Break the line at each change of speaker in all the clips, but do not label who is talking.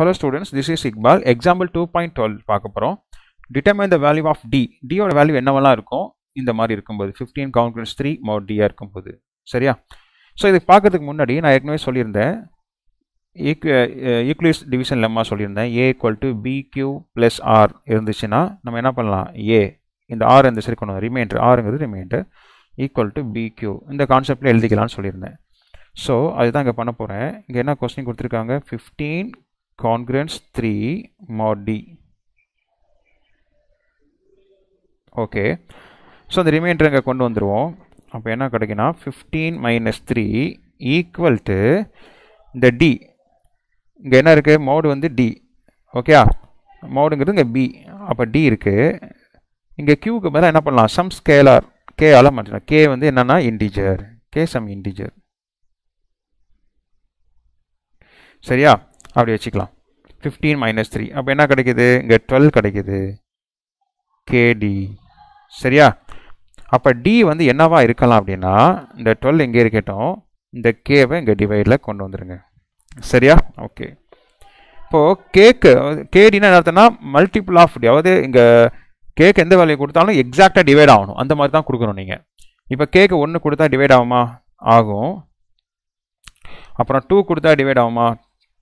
Hello students this is Iqbal example two point twelve பார்க்க போகிறோம் determine the value of T டியோட value என்னவெல்லாம் இருக்கும் இந்த மாதிரி இருக்கும்போது ஃபிஃப்டீன் கவுண்டன்ஸ் த்ரீ மோர் டியாக இருக்கும்போது சரியா ஸோ இது பார்க்கறதுக்கு முன்னாடி நான் ஏற்கனவே சொல்லியிருந்தேன் ஈக்குவலிஸ் டிவிஷன் லெம்மா சொல்லியிருந்தேன் A equal to B Q plus R இருந்துச்சுன்னா நம்ம என்ன பண்ணலாம் ஏ இந்த ஆர் இந்த சரி கொண்டு ரிமைண்டர் ஆருங்கிறது remainder equal to B Q இந்த கான்செப்டில் எழுதிக்கலாம்னு சொல்லியிருந்தேன் ஸோ அதுதான் இங்கே பண்ண போகிறேன் இங்கே என்ன கொஸ்டின் கொடுத்துருக்காங்க fifteen congruence 3 mod D. Okay. So அந்த ரிமைண்டர் இங்கே கொண்டு வந்துடுவோம் அப்போ என்ன கிடைக்குன்னா fifteen minus three equal to இந்த டி இங்கே என்ன இருக்குது மோடு வந்து டி ஓகேயா மோடுங்கிறது இங்கே பி அப்போ டி இருக்குது இங்கே கியூக்கு மேலே என்ன பண்ணலாம் சம் ஸ்கேலார் கே ஆல மாற்றலாம் கே வந்து என்னென்னா இன்டிஜர் கே சம் இன்டிஜர் சரியா அப்படி வச்சுக்கலாம் ஃபிஃப்டீன் மைனஸ் த்ரீ அப்போ என்ன கிடைக்கிது இங்கே டுவெல் கிடைக்கிது கேடி சரியா அப்போ டி வந்து என்னவாக இருக்கலாம் அப்படின்னா இந்த டுவெல் எங்கே இருக்கட்டும் இந்த கேவை இங்கே டிவைடில் கொண்டு வந்துடுங்க சரியா ஓகே இப்போது கேக்கு கேடினா என்ன மல்டிபிள் ஆஃப் அதாவது இங்கே கேக் எந்த வேலையை கொடுத்தாலும் எக்ஸாக்டாக டிவைட் ஆகணும் அந்த மாதிரி தான் கொடுக்கணும் நீங்கள் இப்போ கேக்கு ஒன்று கொடுத்தா டிவைட் ஆகுமா ஆகும் அப்புறம் டூ கொடுத்தா டிவைட் ஆகுமா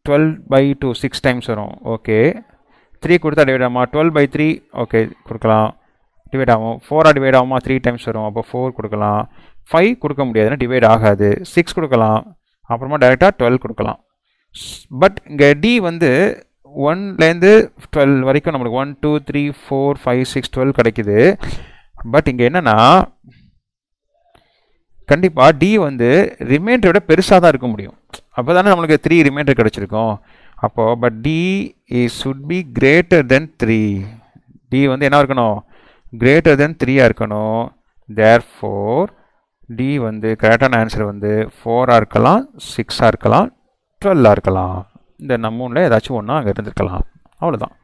twelve by two six times வரும் ஓகே த்ரீ கொடுத்தா டிவைட் ஆகுமா டுவெல் பை த்ரீ ஓகே கொடுக்கலாம் டிவைட் ஆகும் ஃபோராக டிவைட் ஆகுமா த்ரீ டைம்ஸ் வரும் அப்போ ஃபோர் கொடுக்கலாம் ஃபைவ் கொடுக்க முடியாதுன்னா டிவைட் ஆகாது சிக்ஸ் கொடுக்கலாம் அப்புறமா டேரெக்டாக டுவெல் கொடுக்கலாம் பட் இங்கே டி வந்து ஒன்லேருந்து டுவெல் வரைக்கும் நம்மளுக்கு one two three four five six twelve கிடைக்குது பட் இங்கே என்னென்னா கண்டிப்பாக டி வந்து ரிமைண்டரை விட பெருசாக தான் இருக்க முடியும் அப்போ தானே நம்மளுக்கு த்ரீ ரிமைண்டர் கிடச்சிருக்கோம் அப்போது but D should be greater than three D வந்து என்ன இருக்கணும் கிரேட்டர் தென் த்ரீயாக இருக்கணும் தேர் ஃபோர் டி வந்து கரெக்டான ஆன்சர் வந்து ஃபோராக இருக்கலாம் சிக்ஸாக இருக்கலாம் டுவெல்லாக இருக்கலாம் இந்த நம்மூனில் ஏதாச்சும் ஒன்றா அங்கே இருந்திருக்கலாம் அவ்வளோதான்